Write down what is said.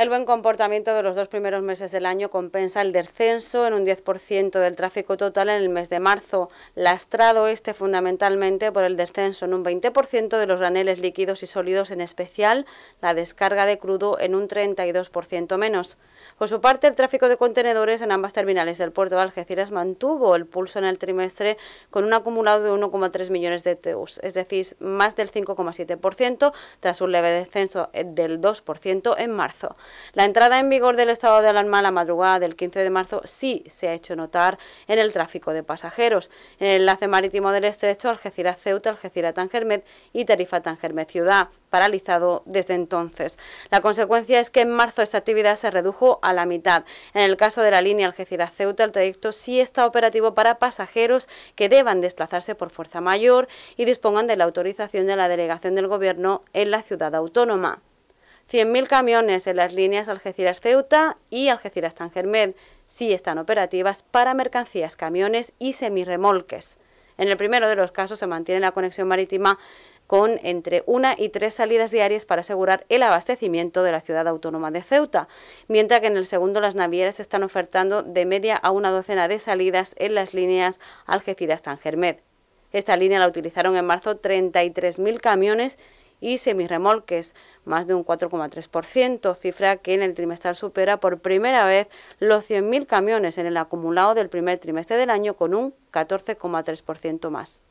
El buen comportamiento de los dos primeros meses del año compensa el descenso en un 10% del tráfico total en el mes de marzo, lastrado este fundamentalmente por el descenso en un 20% de los graneles líquidos y sólidos, en especial la descarga de crudo en un 32% menos. Por su parte, el tráfico de contenedores en ambas terminales del puerto de Algeciras mantuvo el pulso en el trimestre con un acumulado de 1,3 millones de TEUs, es decir, más del 5,7%, tras un leve descenso eh, del 2% en marzo. La entrada en vigor del estado de alarma a la madrugada del 15 de marzo sí se ha hecho notar en el tráfico de pasajeros. En el enlace marítimo del estrecho Algeciras-Ceuta, Algeciras-Tangermet y Tarifa-Tangermet-Ciudad, paralizado desde entonces. La consecuencia es que en marzo esta actividad se redujo a la mitad. En el caso de la línea Algeciras-Ceuta, el trayecto sí está operativo para pasajeros que deban desplazarse por fuerza mayor y dispongan de la autorización de la delegación del Gobierno en la ciudad autónoma. 100.000 camiones en las líneas Algeciras-Ceuta y Algeciras-Tangermed sí están operativas para mercancías, camiones y semirremolques. En el primero de los casos se mantiene la conexión marítima con entre una y tres salidas diarias para asegurar el abastecimiento de la ciudad autónoma de Ceuta, mientras que en el segundo las navieras están ofertando de media a una docena de salidas en las líneas Algeciras-Tangermed. Esta línea la utilizaron en marzo 33.000 camiones y semirremolques, más de un 4,3%, cifra que en el trimestral supera por primera vez los 100.000 camiones en el acumulado del primer trimestre del año con un 14,3% más.